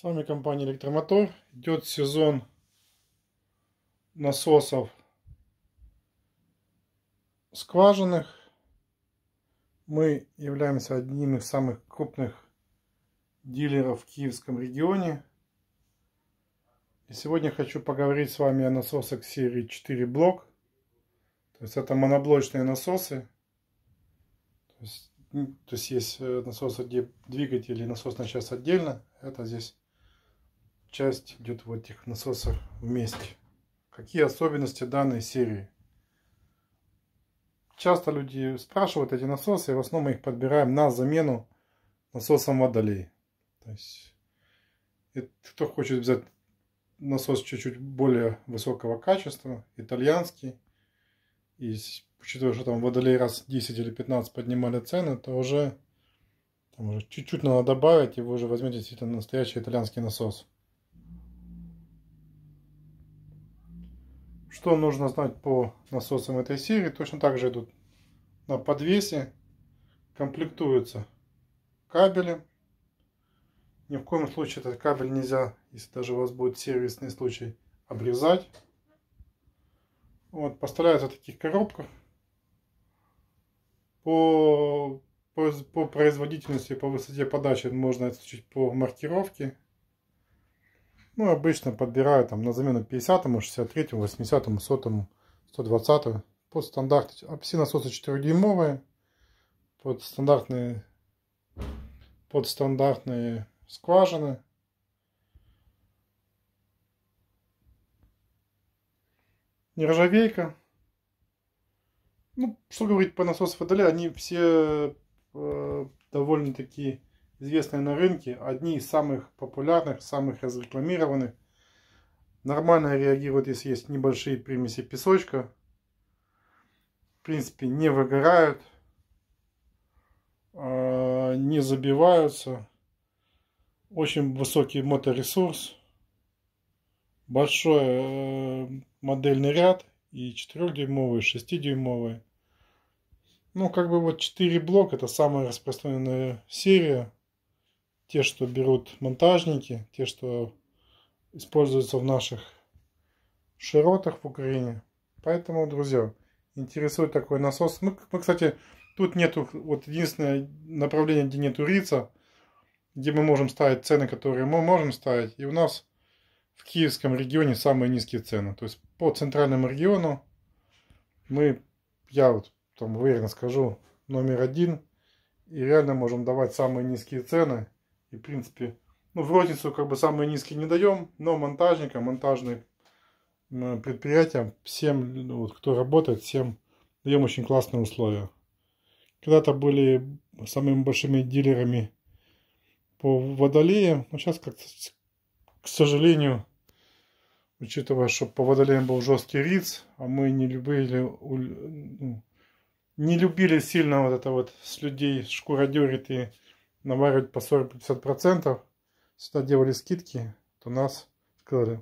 С вами компания Электромотор. Идет сезон насосов скважинных. Мы являемся одним из самых крупных дилеров в Киевском регионе. И сегодня хочу поговорить с вами о насосах серии 4 блок. То есть это моноблочные насосы. То есть, то есть есть э, насосы, где двигатель и насосная часть отдельно. Это здесь часть идет в этих насосах вместе. Какие особенности данной серии? Часто люди спрашивают эти насосы, и в основном мы их подбираем на замену насосом водолей. То есть, кто хочет взять насос чуть-чуть более высокого качества, итальянский, и учитывая, что там водолей раз 10 или 15 поднимали цены, то уже чуть-чуть надо добавить, и вы уже возьмете действительно настоящий итальянский насос. Что нужно знать по насосам этой серии? Точно так же идут на подвесе, комплектуются кабели. Ни в коем случае этот кабель нельзя, если даже у вас будет сервисный случай, обрезать. Вот, поставляются в таких коробках. По, по, по производительности, по высоте подачи можно отличить по маркировке. Ну, обычно подбираю там на замену 50-му, 63-му, 80-му, 100-му, 120-му. Под стандарт апсинососы 4-дюймовые. Под стандартные, под стандартные скважины. Нержавейка. Ну, что говорить по насосов и далее, они все э, довольно-таки известные на рынке, одни из самых популярных, самых разрекламированных. Нормально реагируют, если есть небольшие примеси песочка. В принципе, не выгорают, а, не забиваются. Очень высокий моторесурс, большой э, модельный ряд и 4-дюймовый, 6-дюймовый. Ну, как бы вот 4 блок, это самая распространенная серия те, что берут монтажники, те, что используются в наших широтах в Украине. Поэтому, друзья, интересует такой насос. Мы, мы кстати, тут нету, вот единственное направление, где нету рица, где мы можем ставить цены, которые мы можем ставить. И у нас в киевском регионе самые низкие цены. То есть по центральному региону мы, я вот там уверенно скажу, номер один. И реально можем давать самые низкие цены. И, в принципе, ну, в розницу как бы самые низкие не даем, но монтажникам, монтажным э, предприятиям, всем, ну, вот, кто работает, всем даем очень классные условия. Когда-то были самыми большими дилерами по водолеям, но сейчас, как к сожалению, учитывая, что по водолеям был жесткий риц, а мы не любили, ну, не любили сильно вот это вот с людей шкуродерит и наваривать по 40-50%, сюда делали скидки, то нас сказали,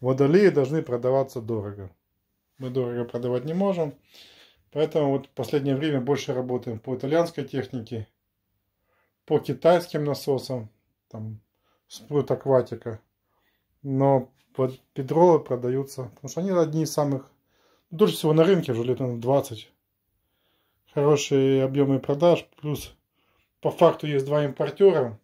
водолеи должны продаваться дорого. Мы дорого продавать не можем, поэтому вот в последнее время больше работаем по итальянской технике, по китайским насосам, там, спрут акватика. Но под педролы продаются, потому что они одни из самых, ну, дольше всего на рынке уже лет, наверное, 20. Хорошие объемы продаж, плюс по факту есть два импортера,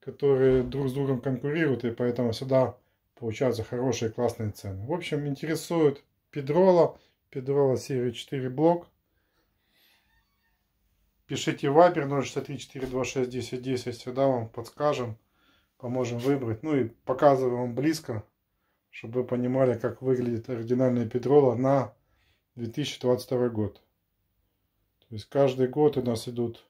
которые друг с другом конкурируют, и поэтому всегда получаются хорошие классные цены. В общем, интересует Педрола, Педрола серии 4 блок. Пишите Viber 063 426 1010, всегда вам подскажем, поможем выбрать. Ну и показываем вам близко, чтобы вы понимали, как выглядит оригинальная Педрола на 2022 год. То есть каждый год у нас идут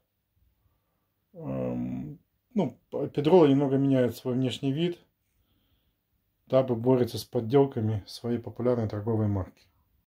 Эм, ну, педролы немного меняет свой внешний вид, дабы бороться с подделками своей популярной торговой марки.